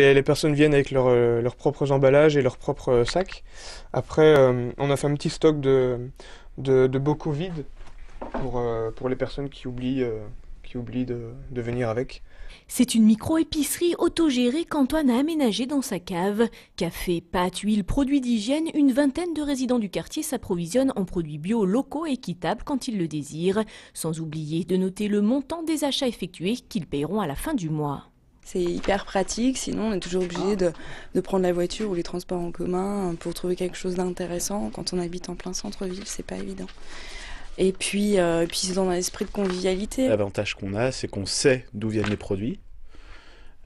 les personnes viennent avec euh, leurs propres emballages et leurs propres euh, sacs. Après, euh, on a fait un petit stock de, de, de pour, les personnes qui oublient, de, venir avec. C'est une micro-épicerie autogérée qu'Antoine a aménagée dans sa cave. Café, pâte, huile, produits d'hygiène, une vingtaine de résidents du quartier s'approvisionnent en produits bio locaux et équitables quand ils le désirent, sans oublier de noter le montant des achats effectués qu'ils paieront à la fin du mois. C'est hyper pratique, sinon on est toujours obligé ah. de, prendre la voiture ou les transports en commun euh, pour trouver quelque chose d'intéressant. Quand on habite en plein centre-ville, c'est pas évident. Et puis, euh, puis c'est dans un esprit de convivialité. L'avantage qu'on a, c'est qu'on sait d'où viennent les produits.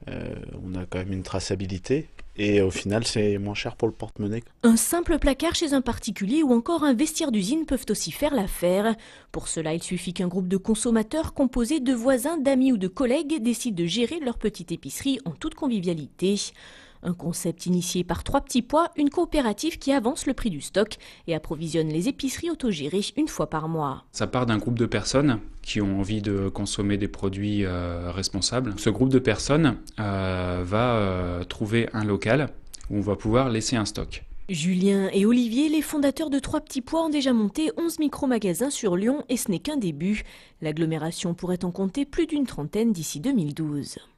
Euh, on a quand même une traçabilité et au final, c'est moins cher pour le porte-monnaie. Un simple placard chez un particulier ou encore un vestiaire d'usine peuvent aussi faire l'affaire. Pour cela, il suffit qu'un groupe de consommateurs composé de voisins, d'amis ou de collègues décide de gérer leur petite épicerie en toute convivialité. Un concept initié par Trois Petits Pois, une coopérative qui avance le prix du stock et approvisionne les épiceries autogérées une fois par mois. Ça part d'un groupe de personnes qui ont envie de consommer des produits euh, responsables. Ce groupe de personnes euh, va euh, trouver un local où on va pouvoir laisser un stock. Julien et Olivier, les fondateurs de Trois Petits Pois, ont déjà monté 11 micro-magasins sur Lyon et ce n'est qu'un début. L'agglomération pourrait en compter plus d'une trentaine d'ici 2012.